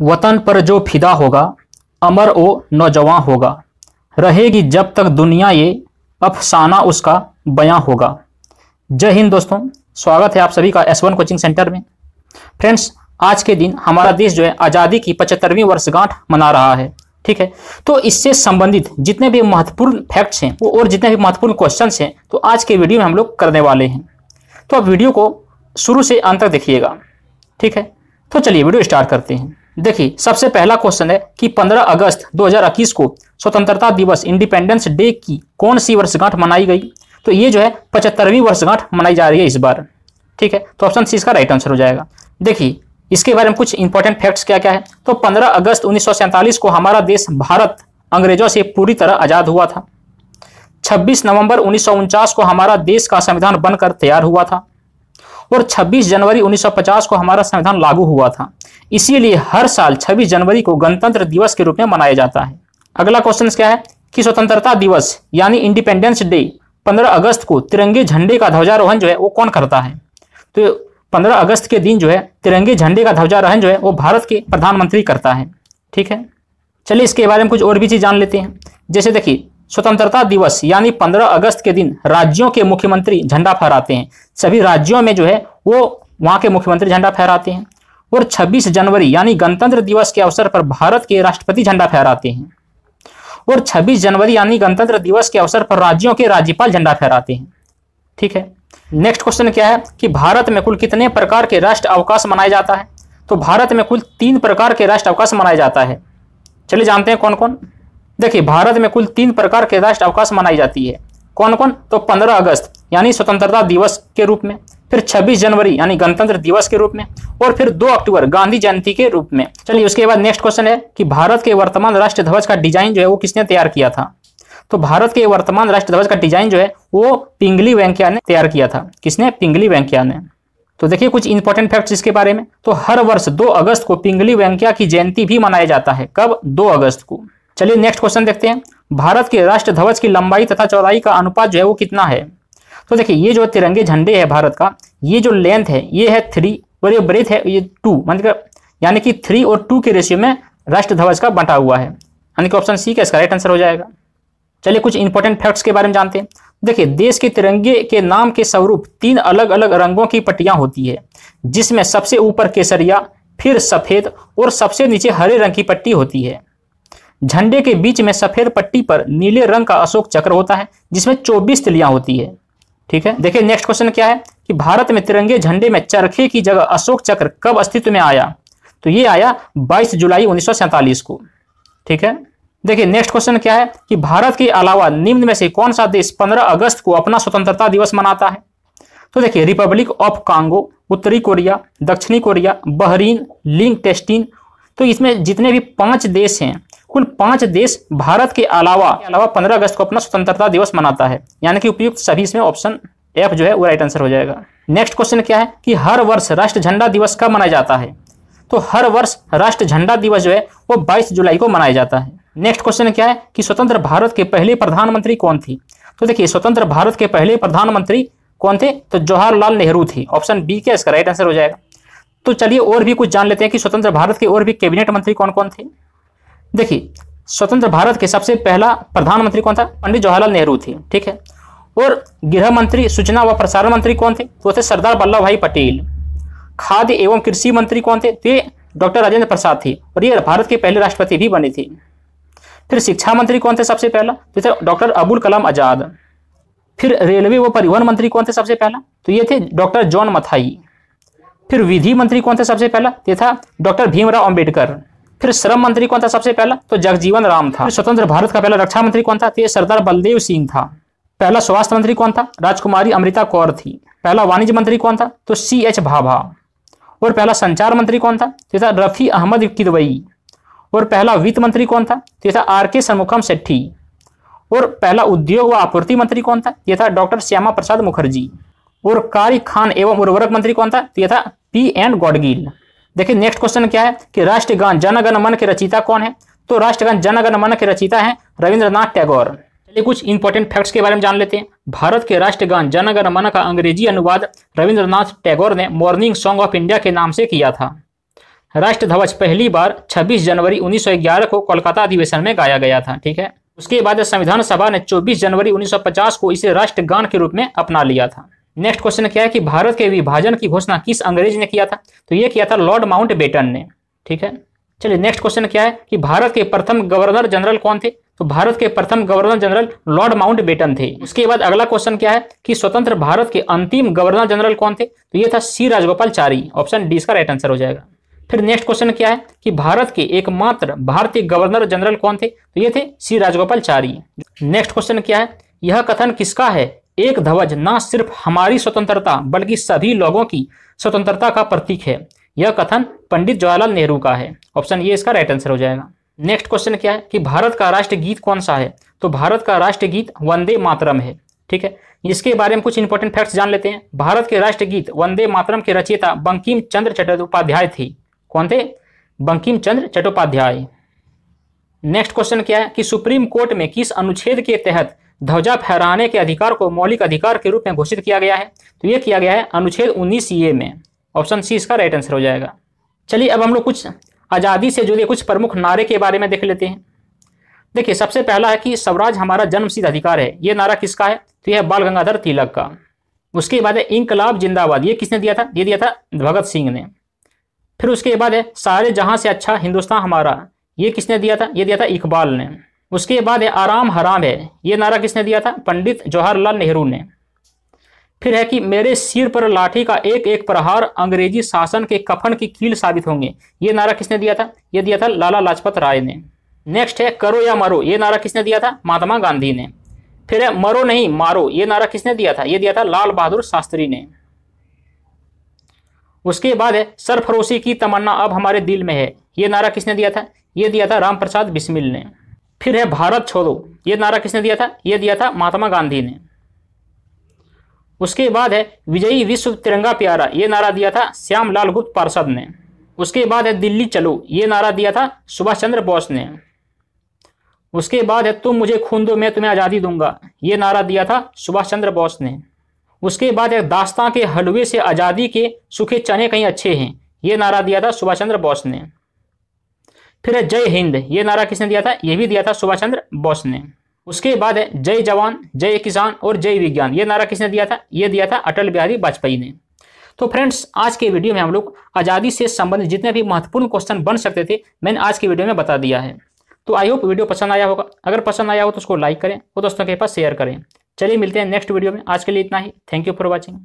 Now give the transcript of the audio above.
वतन पर जो फिदा होगा अमर ओ नौजवान होगा रहेगी जब तक दुनिया ये अफसाना उसका बयां होगा जय हिंद दोस्तों स्वागत है आप सभी का एस वन कोचिंग सेंटर में फ्रेंड्स आज के दिन हमारा देश जो है आज़ादी की पचहत्तरवीं वर्षगांठ मना रहा है ठीक है तो इससे संबंधित जितने भी महत्वपूर्ण फैक्ट्स हैं और जितने भी महत्वपूर्ण क्वेश्चन हैं तो आज के वीडियो में हम लोग करने वाले हैं तो आप वीडियो को शुरू से अंत तक देखिएगा ठीक है तो चलिए वीडियो स्टार्ट करते हैं देखिए सबसे पहला क्वेश्चन है कि 15 अगस्त 2021 को स्वतंत्रता दिवस इंडिपेंडेंस डे की कौन सी वर्षगांठ मनाई गई तो ये जो है पचहत्तरवीं वर्षगांठ मनाई जा रही है इस बार ठीक है तो ऑप्शन सी इसका राइट आंसर हो जाएगा देखिए इसके बारे में कुछ इंपॉर्टेंट फैक्ट्स क्या क्या है तो पंद्रह अगस्त उन्नीस को हमारा देश भारत अंग्रेजों से पूरी तरह आज़ाद हुआ था छब्बीस नवंबर उन्नीस को हमारा देश का संविधान बनकर तैयार हुआ था और 26 जनवरी 1950 को हमारा संविधान लागू हुआ था इसीलिए हर साल 26 जनवरी को गणतंत्र दिवस के रूप में मनाया जाता है अगला क्वेश्चन क्या है कि स्वतंत्रता दिवस यानी इंडिपेंडेंस डे 15 अगस्त को तिरंगे झंडे का ध्वजारोहण जो है वो कौन करता है तो 15 अगस्त के दिन जो है तिरंगे झंडे का ध्वजारोहण जो है वो भारत के प्रधानमंत्री करता है ठीक है चलिए इसके बारे में कुछ और भी चीज़ जान लेते हैं जैसे देखिए स्वतंत्रता दिवस यानी 15 अगस्त के दिन राज्यों के मुख्यमंत्री झंडा फहराते हैं सभी राज्यों में जो है वो वहाँ के मुख्यमंत्री झंडा फहराते हैं और 26 जनवरी यानी गणतंत्र दिवस के अवसर पर भारत के राष्ट्रपति झंडा फहराते हैं और 26 जनवरी यानी गणतंत्र दिवस के अवसर पर राज्यों के राज्यपाल झंडा फहराते हैं ठीक है नेक्स्ट क्वेश्चन क्या है कि भारत में कुल कितने प्रकार के राष्ट्र अवकाश मनाया जाता है तो भारत में कुल तीन प्रकार के राष्ट्र अवकाश मनाया जाता है चलिए जानते हैं कौन कौन देखिए भारत में कुल तीन प्रकार के राष्ट्र अवकाश मनाई जाती है कौन कौन तो 15 अगस्त यानी स्वतंत्रता दिवस के रूप में फिर 26 जनवरी यानी गणतंत्र दिवस के रूप में और फिर 2 अक्टूबर गांधी जयंती के रूप में चलिए उसके बाद नेक्स्ट क्वेश्चन है कि भारत के वर्तमान राष्ट्र ध्वज का डिजाइन जो है वो किसने तैयार किया था तो भारत के वर्तमान राष्ट्र ध्वज का डिजाइन जो है वो पिंगली वेंकैया ने तैयार किया था किसने पिंगली वेंकैया ने तो देखिए कुछ इंपॉर्टेंट फैक्ट इसके बारे में तो हर वर्ष दो अगस्त को पिंगली वेंकैया की जयंती भी मनाया जाता है कब दो अगस्त को चलिए नेक्स्ट क्वेश्चन देखते हैं भारत के राष्ट्र ध्वज की लंबाई तथा चौड़ाई का अनुपात जो है वो कितना है तो देखिए ये जो तिरंगे झंडे है भारत का ये जो लेंथ है ये है थ्री और ये ब्रेथ है ये टू मतलब यानी कि थ्री और टू के रेशियो में राष्ट्र ध्वज का बंटा हुआ है यानी कि ऑप्शन सी का इसका राइट आंसर हो जाएगा चलिए कुछ इंपॉर्टेंट फैक्ट्स के बारे में जानते हैं देखिए देश के तिरंगे के नाम के स्वरूप तीन अलग अलग रंगों की पट्टियां होती है जिसमें सबसे ऊपर केसरिया फिर सफ़ेद और सबसे नीचे हरे रंग की पट्टी होती है झंडे के बीच में सफेद पट्टी पर नीले रंग का अशोक चक्र होता है जिसमें चौबीस तिलियां होती है ठीक है देखिए नेक्स्ट क्वेश्चन क्या है कि भारत में तिरंगे झंडे में चरखे की जगह अशोक चक्र कब अस्तित्व में आया तो ये आया 22 जुलाई उन्नीस को ठीक है देखिए नेक्स्ट क्वेश्चन क्या है कि भारत के अलावा निम्न में से कौन सा देश 15 अगस्त को अपना स्वतंत्रता दिवस मनाता है तो देखिए रिपब्लिक ऑफ कांगो उत्तरी कोरिया दक्षिणी कोरिया बहरीन लिंग टेस्टिन तो इसमें जितने भी पांच देश हैं कुल पांच देश भारत के अलावा अलावा पंद्रह अगस्त को अपना स्वतंत्रता दिवस मनाता है यानी कि उपयुक्त सभी इसमें ऑप्शन एफ जो है वो राइट आंसर हो जाएगा नेक्स्ट क्वेश्चन क्या है कि हर वर्ष राष्ट्र झंडा दिवस कब मनाया जाता है तो हर वर्ष राष्ट्र झंडा दिवस जो है वो बाईस जुलाई को मनाया जाता है नेक्स्ट क्वेश्चन क्या है कि स्वतंत्र भारत के पहले प्रधानमंत्री कौन थी तो देखिए स्वतंत्र भारत के पहले प्रधानमंत्री कौन थे तो जवाहरलाल नेहरू थे ऑप्शन बी क्या इसका राइट आंसर हो जाएगा तो चलिए और भी कुछ जान लेते हैं कि स्वतंत्र भारत के और भी कैबिनेट मंत्री कौन कौन थे देखिए स्वतंत्र भारत के सबसे पहला प्रधानमंत्री कौन था पंडित जवाहरलाल नेहरू थे ठीक है और गृह मंत्री सूचना व प्रसारण मंत्री कौन थे वो थे सरदार वल्लभ भाई पटेल खाद्य एवं कृषि मंत्री कौन थे तो ये डॉक्टर राजेंद्र प्रसाद थे और ये भारत के पहले राष्ट्रपति भी बने थे फिर शिक्षा मंत्री कौन थे सबसे पहला तो थे डॉक्टर अबुल कलाम आज़ाद फिर रेलवे व परिवहन मंत्री कौन थे सबसे पहला तो ये थे डॉक्टर जॉन मथाई फिर विधि मंत्री कौन थे सबसे पहला तो ये था डॉक्टर भीमराव अम्बेडकर फिर श्रम मंत्री कौन था सबसे पहला तो जगजीवन राम था स्वतंत्र भारत का पहला रक्षा मंत्री कौन था तो सरदार बलदेव सिंह था पहला स्वास्थ्य मंत्री कौन था राजकुमारी अमृता कौर थी पहला वाणिज्य मंत्री कौन था तो सी एच भाभा और पहला संचार मंत्री कौन था तो था रफ़ी अहमद किदवई और पहला वित्त मंत्री कौन था तो था आर के शनमुखम सेट्ठी और पहला उद्योग व आपूर्ति मंत्री कौन था तो यह था डॉक्टर श्यामा प्रसाद मुखर्जी और कारी खान एवं उर्वरक मंत्री कौन था तो यह था पी एन गॉडगिल देखिए नेक्स्ट क्वेश्चन क्या है कि राष्ट्रगान जनगण मन के रचिता कौन है तो राष्ट्रगान जनगण मन के रचिता है रविंद्रनाथ टैगोर चलिए कुछ इंपॉर्टेंट फैक्ट्स के बारे में जान लेते हैं भारत के राष्ट्रगान जनगण मन का अंग्रेजी अनुवाद रविंद्रनाथ टैगोर ने मॉर्निंग सॉन्ग ऑफ इंडिया के नाम से किया था राष्ट्र ध्वज पहली बार 26 जनवरी 1911 को कोलकाता अधिवेशन में गाया गया था ठीक है उसके बाद संविधान सभा ने 24 जनवरी 1950 को इसे राष्ट्रगान के रूप में अपना लिया था नेक्स्ट क्वेश्चन क्या है कि भारत के विभाजन की घोषणा किस अंग्रेज ने किया था तो यह किया था लॉर्ड माउंट बेटन ने ठीक है चलिए नेक्स्ट क्वेश्चन क्या है कि भारत के प्रथम गवर्नर जनरल कौन थे तो भारत के प्रथम governor general Lord Mountbatten थे उसके बाद अगला क्वेश्चन क्या है कि स्वतंत्र भारत के अंतिम गवर्नर जनरल कौन थे तो यह था C Rajagopalachari option D इसका राइट आंसर हो जाएगा फिर नेक्स्ट क्वेश्चन क्या है कि भारत के एकमात्र भारतीय गवर्नर जनरल कौन थे तो ये थे C Rajagopalachari next question क्या है यह कथन किसका है एक ध्वज न सिर्फ हमारी स्वतंत्रता बल्कि सभी लोगों की स्वतंत्रता का प्रतीक है यह कथन पंडित जवाहरलाल नेहरू का है ऑप्शन ये इसका राइट आंसर हो जाएगा नेक्स्ट क्वेश्चन क्या है कि भारत का राष्ट्र गीत कौन सा है तो भारत का राष्ट्र गीत वंदे मातरम है ठीक है इसके बारे में कुछ इंपॉर्टेंट फैक्ट्स जान लेते हैं भारत के राष्ट्र गीत वंदे मातरम के रचयिता बंकिम चंद्र चट्टोपाध्याय थी कौन थे बंकिम चंद्र चट्टोपाध्याय नेक्स्ट क्वेश्चन क्या है कि सुप्रीम कोर्ट में किस अनुच्छेद के तहत ध्वजा फहराने के अधिकार को मौलिक अधिकार के रूप में घोषित किया गया है तो ये किया गया है अनुच्छेद उन्नीस ए में ऑप्शन सी इसका राइट आंसर हो जाएगा चलिए अब हम लोग कुछ आज़ादी से जुड़े कुछ प्रमुख नारे के बारे में देख लेते हैं देखिए सबसे पहला है कि स्वराज हमारा जन्मसिद्ध अधिकार है ये नारा किसका है तो यह बाल गंगाधर तिलक का उसके बाद है इंकलाब जिंदाबाद ये किसने दिया था ये दिया था भगत सिंह ने फिर उसके बाद है सारे जहां से अच्छा हिंदुस्तान हमारा ये किसने दिया था ये दिया था इकबाल ने उसके बाद है आराम हराम है ये नारा किसने दिया था पंडित जवाहरलाल नेहरू ने फिर है कि मेरे सिर पर लाठी का एक एक प्रहार अंग्रेजी शासन के कफन की कील साबित होंगे ये नारा किसने दिया था ये दिया था लाला लाजपत राय ने नेक्स्ट है करो या मरो ये नारा किसने दिया था महात्मा गांधी ने फिर है मरो नहीं मारो ये नारा किसने दिया था ये दिया था लाल बहादुर शास्त्री ने उसके बाद है सरफरोशी की तमन्ना अब हमारे दिल में है ये नारा किसने दिया था ये दिया था राम प्रसाद बिस्मिल ने फिर है भारत छोड़ो ये नारा किसने दिया था ये दिया था महात्मा गांधी ने उसके बाद है विजयी विश्व तिरंगा प्यारा ये नारा दिया था श्याम लाल गुप्त पार्षद ने उसके बाद है दिल्ली चलो ये नारा दिया था सुभाष चंद्र बोस ने उसके बाद है तुम मुझे खून दो मैं तुम्हें आज़ादी दूंगा ये नारा दिया था सुभाष चंद्र बोस ने उसके बाद है दास्तां के हलवे से आज़ादी के सूखे चने कहीं अच्छे हैं ये नारा दिया था सुभाष चंद्र बोस ने फिर है जय हिंद ये नारा किसने दिया था ये भी दिया था सुभाष चंद्र बोस ने उसके बाद है जय जवान जय किसान और जय विज्ञान ये नारा किसने दिया था ये दिया था अटल बिहारी वाजपेयी ने तो फ्रेंड्स आज के वीडियो में हम लोग आज़ादी से संबंधित जितने भी महत्वपूर्ण क्वेश्चन बन सकते थे मैंने आज की वीडियो में बता दिया है तो आई होप वीडियो पसंद आया होगा अगर पसंद आया हो तो उसको लाइक करें और दोस्तों के पास शेयर करें चलिए मिलते हैं नेक्स्ट वीडियो में आज के लिए इतना ही थैंक यू फॉर वॉचिंग